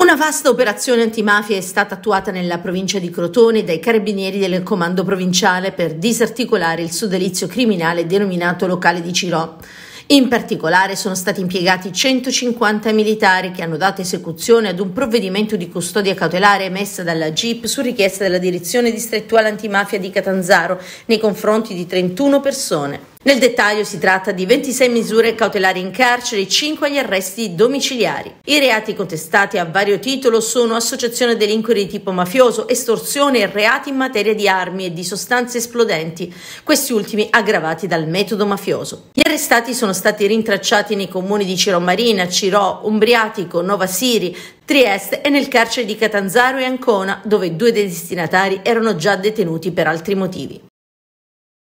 Una vasta operazione antimafia è stata attuata nella provincia di Crotone dai carabinieri del comando provinciale per disarticolare il sodalizio criminale denominato locale di Cirò. In particolare sono stati impiegati 150 militari che hanno dato esecuzione ad un provvedimento di custodia cautelare emessa dalla GIP su richiesta della direzione distrettuale antimafia di Catanzaro nei confronti di 31 persone. Nel dettaglio si tratta di 26 misure cautelari in carcere e 5 agli arresti domiciliari. I reati contestati a vario titolo sono associazione delinquere di tipo mafioso, estorsione e reati in materia di armi e di sostanze esplodenti, questi ultimi aggravati dal metodo mafioso. Gli arrestati sono stati rintracciati nei comuni di Ciromarina, Cirò, Umbriatico, Nova Siri, Trieste e nel carcere di Catanzaro e Ancona, dove due dei destinatari erano già detenuti per altri motivi.